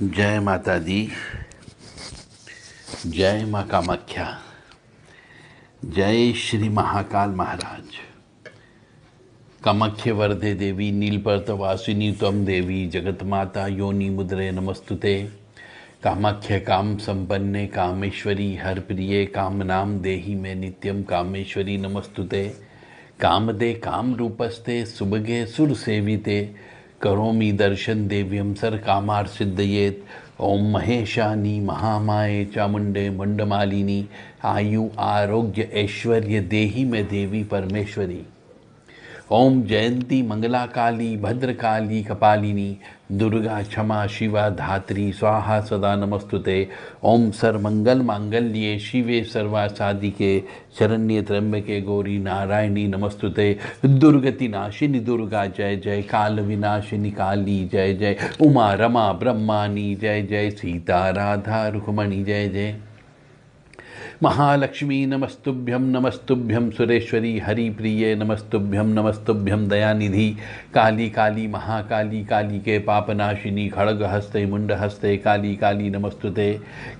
जय माता दी जय माँ कामाख्या जय श्री महाकाल महाराज कामाख्य वर्धे देवी नीलपर्तवासिनी तम देवी जगत माता योनि मुद्रे नमस्तुते कामाख्य काम संपन्ने कामेश्वरी हर प्रिय काम नाम देही में नित्यम कामेश्वरी नमस्तुते कामदे काम रूपस्ते सुबगे सुर सेविते करोमि दर्शन देव्यम सर कामार सिद्धयेत ओम महेशानी महामाए चामुंडे मंडमालिनी आयु आरोग्य ऐश्वर्य देही में देवी परमेश्वरी ओम जयंती मंगला काली भद्रकाली कपालिनी दुर्गा क्षमा शिवा धात्री स्वाहा सदा नमस्तुते ओम मंगल मांगल्ये शिवे सर्वा के शरण्य त्र्यंबके गौरी नारायणी नमस्तुते दुर्गति नाशिनी दुर्गा जय जय काल विनाशिनी काली जय जय उमा रमा ब्रह्मानी जय जय सीता राधा रुक्मणी जय जय महालक्ष्मी नमस्तुभ्यम नमस्तुभ्यम सुरेश्वरी हरिप्रिय नमस्तुभ्यम नमस्तुभ्यम दयानिधि काली काली महाकाली काली के पापनाशिनी खड़ग हस्ते मुंड हस्ते काली काली नमस्तुते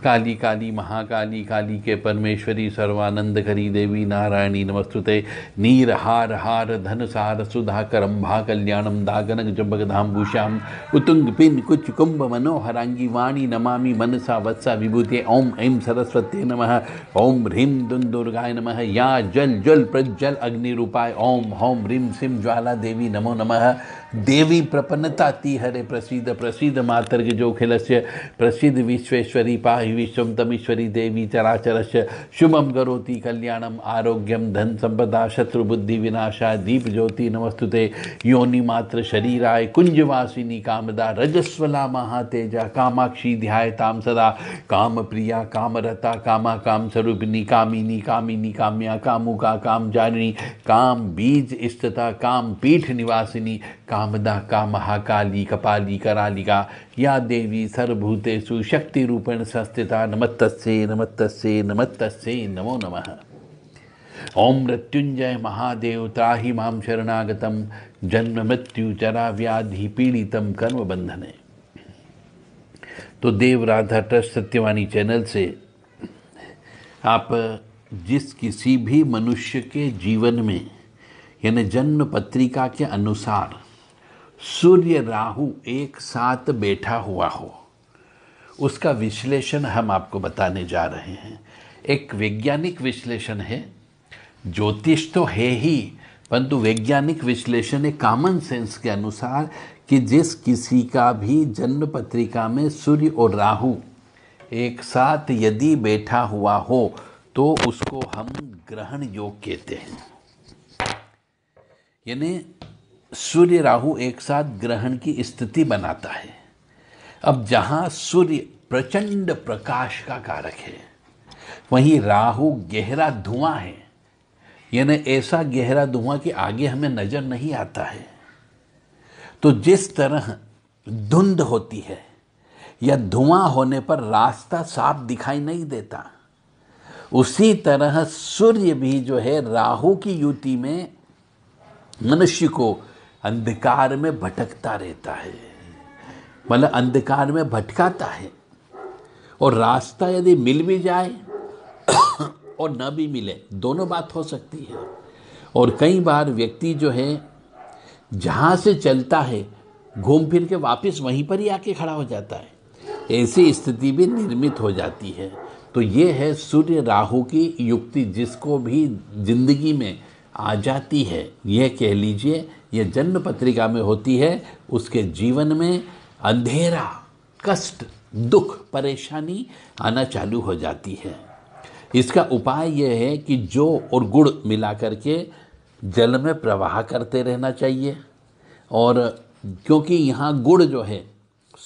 काली काली महाकाली काली के परमेश्वरी सर्वानंद करी देवी नारायणी नमस्तुते नीर हार हार धन सार सुधा करम्भा कल्याणम दागनक जबगधाम भूषाम उतुंग पिन कुच कुंभ मनोहरांगी वाणी नमामि मनसा वत्सा विभूते ओम ऐं सरस्वते नमः ओम ह्रीम दुन दुर्गाय नम या जल जल प्रज्जल अग्नि रूपाय ओम होम ह्रीम सिम ज्वाला देवी नमो नमः देवी प्रपन्नता ती हरे प्रसिद्ध प्रसिद्ध मातर के जोखिल से प्रसिद्ध विश्वेश्वरी पाही विश्वम तमीश्वरी देवी चराचर से शुभम करोति कल्याणम आरोग्यम धन संपदा शत्रुबुद्धि विनाशा दीप ज्योति नमस्तुते योनि मात्र शरीराय कुंजवासिनी कामदा रजस्वला महातेजा कामाक्षी ताम सदा काम प्रिया कामरता कामा काम स्वरूपिनी कामिनी कामिनी काम्या कामुका काम जानिनी काम बीज स्थता काम पीठ निवासिनी काम कामदा का महाकाली कपाली करालिका या देवी सर्वभूतेषु शक्ति रूपेण संस्थिता नमस्तस्य नमस्तस्य नमस्तस्य नमो नमः ओम मृत्युंजय महादेव त्राहि माम शरणागतम जन्म मृत्यु चरा व्याधि पीड़ितम कर्म बंधने तो देव राधा ट्रस्ट सत्यवाणी चैनल से आप जिस किसी भी मनुष्य के जीवन में यानी जन्म पत्रिका के अनुसार सूर्य राहु एक साथ बैठा हुआ हो उसका विश्लेषण हम आपको बताने जा रहे हैं एक वैज्ञानिक विश्लेषण है ज्योतिष तो है ही परंतु वैज्ञानिक विश्लेषण है कॉमन सेंस के अनुसार कि जिस किसी का भी जन्म पत्रिका में सूर्य और राहु एक साथ यदि बैठा हुआ हो तो उसको हम ग्रहण योग कहते हैं यानी सूर्य राहु एक साथ ग्रहण की स्थिति बनाता है अब जहाँ सूर्य प्रचंड प्रकाश का कारक है वहीं राहु गहरा धुआं है यानी ऐसा गहरा धुआं कि आगे हमें नजर नहीं आता है तो जिस तरह धुंध होती है या धुआं होने पर रास्ता साफ दिखाई नहीं देता उसी तरह सूर्य भी जो है राहु की युति में मनुष्य को अंधकार में भटकता रहता है मतलब अंधकार में भटकाता है और रास्ता यदि मिल भी जाए और न भी मिले दोनों बात हो सकती है और कई बार व्यक्ति जो है जहाँ से चलता है घूम फिर के वापस वहीं पर ही आके खड़ा हो जाता है ऐसी स्थिति भी निर्मित हो जाती है तो ये है सूर्य राहु की युक्ति जिसको भी जिंदगी में आ जाती है ये कह लीजिए ये जन्म पत्रिका में होती है उसके जीवन में अंधेरा कष्ट दुख परेशानी आना चालू हो जाती है इसका उपाय यह है कि जो और गुड़ मिला करके जल में प्रवाह करते रहना चाहिए और क्योंकि यहाँ गुड़ जो है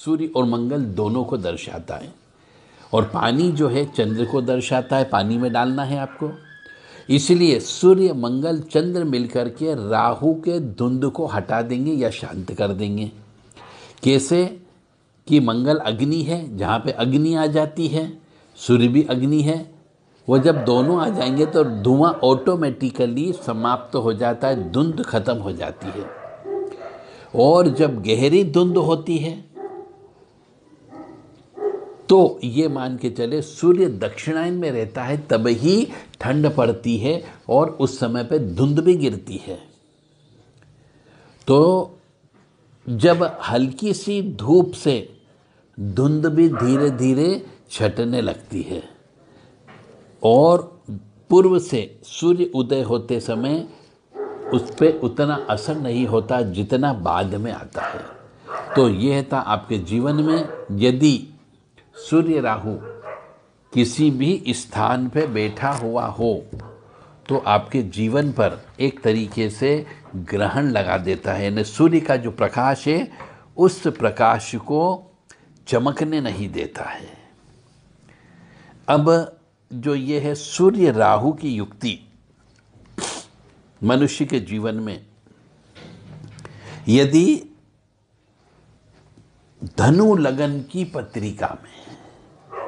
सूर्य और मंगल दोनों को दर्शाता है और पानी जो है चंद्र को दर्शाता है पानी में डालना है आपको इसलिए सूर्य मंगल चंद्र मिलकर के राहु के धुंध को हटा देंगे या शांत कर देंगे कैसे कि मंगल अग्नि है जहाँ पे अग्नि आ जाती है सूर्य भी अग्नि है वो जब दोनों आ जाएंगे तो धुआं ऑटोमेटिकली समाप्त तो हो जाता है धुंध खत्म हो जाती है और जब गहरी धुंध होती है तो ये मान के चले सूर्य दक्षिणायन में रहता है तब ही ठंड पड़ती है और उस समय पे धुंध भी गिरती है तो जब हल्की सी धूप से धुंध भी धीरे धीरे छटने लगती है और पूर्व से सूर्य उदय होते समय उस पर उतना असर नहीं होता जितना बाद में आता है तो यह था आपके जीवन में यदि सूर्य राहु किसी भी स्थान पे बैठा हुआ हो तो आपके जीवन पर एक तरीके से ग्रहण लगा देता है यानी सूर्य का जो प्रकाश है उस प्रकाश को चमकने नहीं देता है अब जो ये है सूर्य राहु की युक्ति मनुष्य के जीवन में यदि धनु लगन की पत्रिका में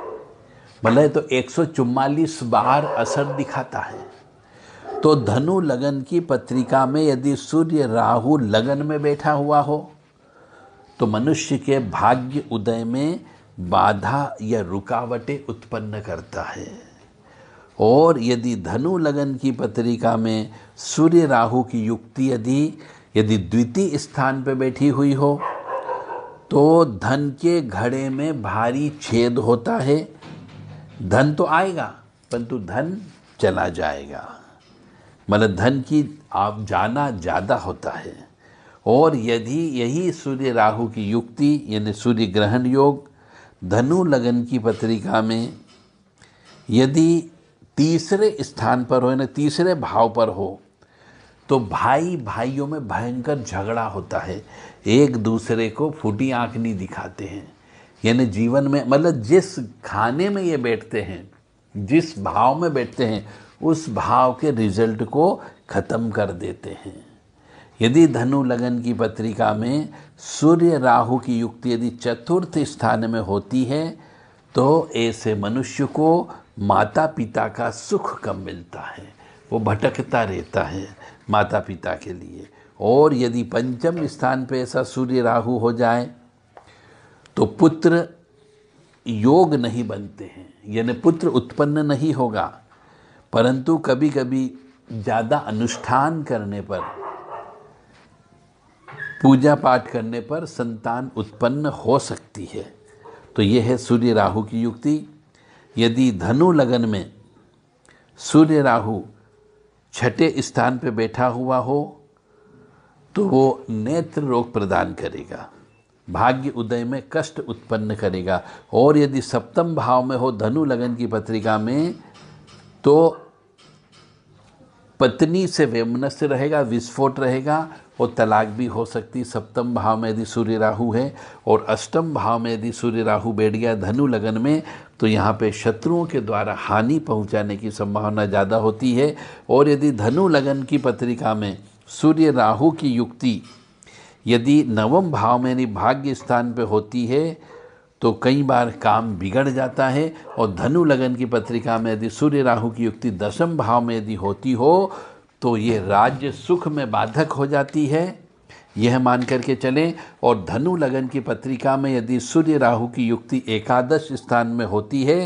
भले तो 144 बार असर दिखाता है तो धनु लगन की पत्रिका में यदि सूर्य राहु लगन में बैठा हुआ हो तो मनुष्य के भाग्य उदय में बाधा या रुकावटें उत्पन्न करता है और यदि धनु लगन की पत्रिका में सूर्य राहु की युक्ति यदि यदि द्वितीय स्थान पर बैठी हुई हो तो धन के घड़े में भारी छेद होता है धन तो आएगा परंतु धन चला जाएगा मतलब धन की आप जाना ज़्यादा होता है और यदि यही सूर्य राहु की युक्ति यानी सूर्य ग्रहण योग धनु लगन की पत्रिका में यदि तीसरे स्थान पर हो यानी तीसरे भाव पर हो तो भाई भाइयों में भयंकर झगड़ा होता है एक दूसरे को फूटी आँख नहीं दिखाते हैं यानी जीवन में मतलब जिस खाने में ये बैठते हैं जिस भाव में बैठते हैं उस भाव के रिजल्ट को ख़त्म कर देते हैं यदि धनु लगन की पत्रिका में सूर्य राहु की युक्ति यदि चतुर्थ स्थान में होती है तो ऐसे मनुष्य को माता पिता का सुख कम मिलता है वो भटकता रहता है माता पिता के लिए और यदि पंचम स्थान पे ऐसा सूर्य राहु हो जाए तो पुत्र योग नहीं बनते हैं यानी पुत्र उत्पन्न नहीं होगा परंतु कभी कभी ज़्यादा अनुष्ठान करने पर पूजा पाठ करने पर संतान उत्पन्न हो सकती है तो यह है सूर्य राहु की युक्ति यदि धनु लगन में सूर्य राहु छठे स्थान पर बैठा हुआ हो तो वो नेत्र रोग प्रदान करेगा भाग्य उदय में कष्ट उत्पन्न करेगा और यदि सप्तम भाव में हो धनु लगन की पत्रिका में तो पत्नी से वेमनस्य रहेगा विस्फोट रहेगा और तलाक भी हो सकती सप्तम भाव में यदि सूर्य राहु है और अष्टम भाव में यदि सूर्य राहु बैठ गया धनु लगन में तो यहाँ पे शत्रुओं के द्वारा हानि पहुँचाने की संभावना ज़्यादा होती है और यदि धनु लगन की पत्रिका में सूर्य राहु की युक्ति यदि नवम भाव में यानी भाग्य स्थान पर होती है तो कई बार काम बिगड़ जाता है और धनु लगन की पत्रिका में यदि सूर्य राहु की युक्ति दशम भाव में यदि होती हो तो ये राज्य सुख में बाधक हो जाती है यह मान करके चलें और धनु लगन की पत्रिका में यदि सूर्य राहु की युक्ति एकादश स्थान में होती है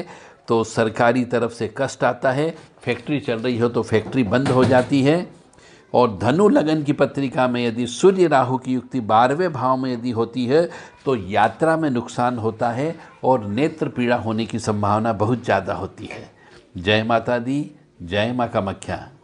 तो सरकारी तरफ से कष्ट आता है फैक्ट्री चल रही हो तो फैक्ट्री बंद हो जाती है और धनु लगन की पत्रिका में यदि सूर्य राहु की युक्ति बारहवें भाव में यदि होती है तो यात्रा में नुकसान होता है और नेत्र पीड़ा होने की संभावना बहुत ज़्यादा होती है जय माता दी जय माँ मख्या